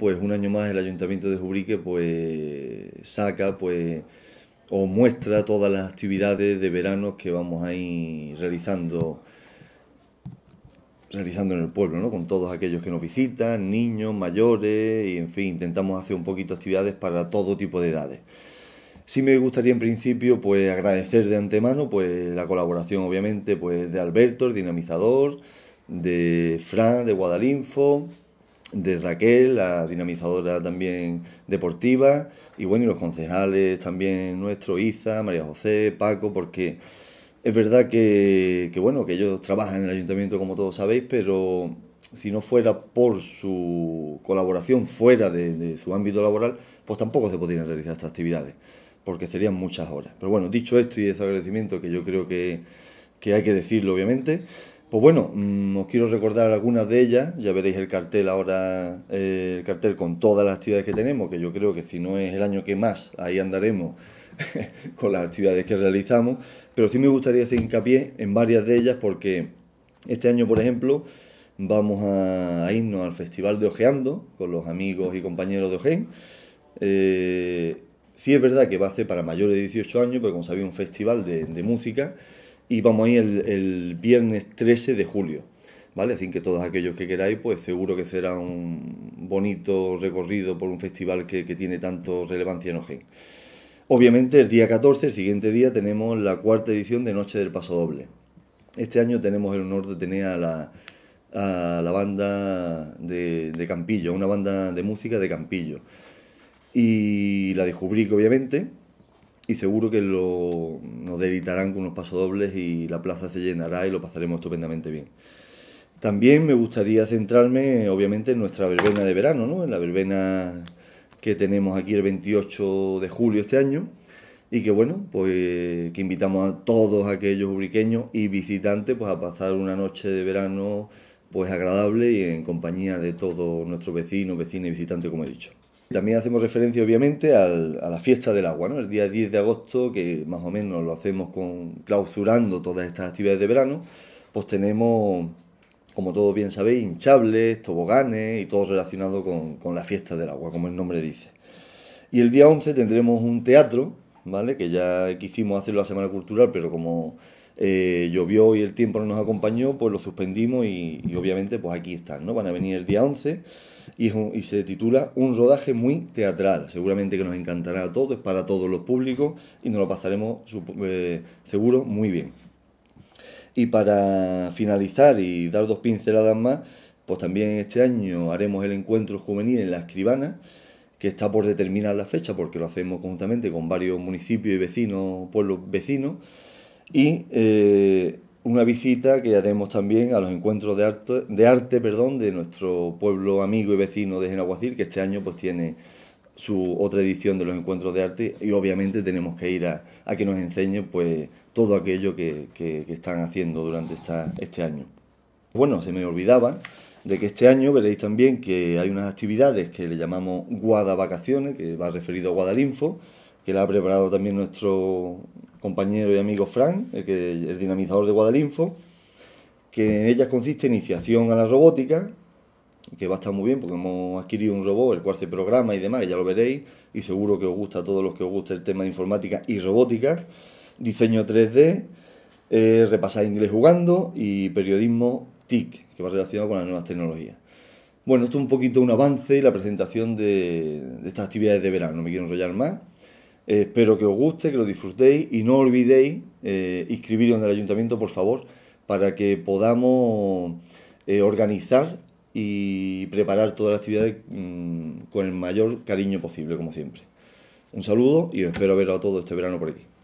pues un año más el Ayuntamiento de Jubrique pues saca pues o muestra todas las actividades de verano que vamos a ir realizando realizando en el pueblo, ¿no? Con todos aquellos que nos visitan, niños, mayores y en fin, intentamos hacer un poquito actividades para todo tipo de edades. Sí me gustaría en principio pues agradecer de antemano pues la colaboración obviamente pues de Alberto, el dinamizador, de Fran, de Guadalinfo, de Raquel, la dinamizadora también deportiva, y bueno, y los concejales también nuestro, Iza, María José, Paco, porque es verdad que, que, bueno, que ellos trabajan en el ayuntamiento como todos sabéis, pero si no fuera por su colaboración fuera de, de su ámbito laboral, pues tampoco se podrían realizar estas actividades, porque serían muchas horas. Pero bueno, dicho esto y ese agradecimiento que yo creo que, que hay que decirlo, obviamente, pues bueno, mm, os quiero recordar algunas de ellas, ya veréis el cartel ahora, eh, el cartel con todas las actividades que tenemos, que yo creo que si no es el año que más, ahí andaremos con las actividades que realizamos, pero sí me gustaría hacer hincapié en varias de ellas porque este año, por ejemplo, vamos a, irnos al Festival de Ojeando con los amigos y compañeros de Ojen. Eh, sí es verdad que va a ser para mayores de 18 años, porque como sabéis, un festival de música, y vamos a ir el, viernes 13 de julio. ¿Vale? Así que todos aquellos que queráis, pues seguro que será un bonito recorrido por un festival que, tiene tanto relevancia en Ojen. Obviamente el día 14, el siguiente día, tenemos la cuarta edición de Noche del Paso Doble. Este año tenemos el honor de tener a la, banda de, Campillo, una banda de música de Campillo. Y la de obviamente, y seguro que lo, nos deleitarán con unos pasodobles y la plaza se llenará y lo pasaremos estupendamente bien. También me gustaría centrarme, obviamente, en nuestra verbena de verano, ¿no? en la verbena que tenemos aquí el 28 de julio este año y que bueno, pues que invitamos a todos aquellos ubriqueños y visitantes pues a pasar una noche de verano pues agradable y en compañía de todos nuestros vecinos, vecinas y visitantes, como he dicho. También hacemos referencia, obviamente, al, a la fiesta del agua, ¿no? El día 10 de agosto, que más o menos lo hacemos con clausurando todas estas actividades de verano, pues tenemos, como todos bien sabéis, hinchables, toboganes y todo relacionado con, la fiesta del agua, como el nombre dice. Y el día 11 tendremos un teatro, ¿vale? Que ya quisimos hacerlo la Semana Cultural, pero como eh, llovió y el tiempo no nos acompañó, pues lo suspendimos y, obviamente pues aquí están, ¿no? Van a venir el día 11 y, se titula Un rodaje muy teatral. Seguramente que nos encantará a todos, es para todos los públicos y nos lo pasaremos eh, seguro muy bien. Y para finalizar y dar dos pinceladas más, pues también este año haremos el encuentro juvenil en La Escribana, que está por determinar la fecha porque lo hacemos conjuntamente con varios municipios y vecinos, pueblos vecinos. Y eh, una visita que haremos también a los encuentros de arte, de arte perdón, de nuestro pueblo amigo y vecino de Genaguacil, que este año pues tiene su otra edición de los encuentros de arte y obviamente tenemos que ir a, a que nos enseñe pues todo aquello que, están haciendo durante este año. Bueno, se me olvidaba de que este año veréis también que hay unas actividades que le llamamos Guada Vacaciones, que va referido a Guadalinfo, que la ha preparado también nuestro compañero y amigo Frank, el que es dinamizador de Guadalinfo, que en ellas consiste iniciación a la robótica, que va a estar muy bien porque hemos adquirido un robot, el cual se programa y demás, ya lo veréis, y seguro que os gusta a todos los que os gusta el tema de informática y robótica, diseño 3D, eh, repasar inglés jugando y periodismo TIC, que va relacionado con las nuevas tecnologías. Bueno, esto es un poquito un avance y la presentación de, de estas actividades de verano, no me quiero enrollar más espero eh, que os guste, que lo disfrutéis y no olvidéis eh, inscribiros en el ayuntamiento, por favor, para que podamos eh, organizar y preparar todas las actividades mm, con el mayor cariño posible, como siempre. Un saludo y espero veros a todos este verano por aquí.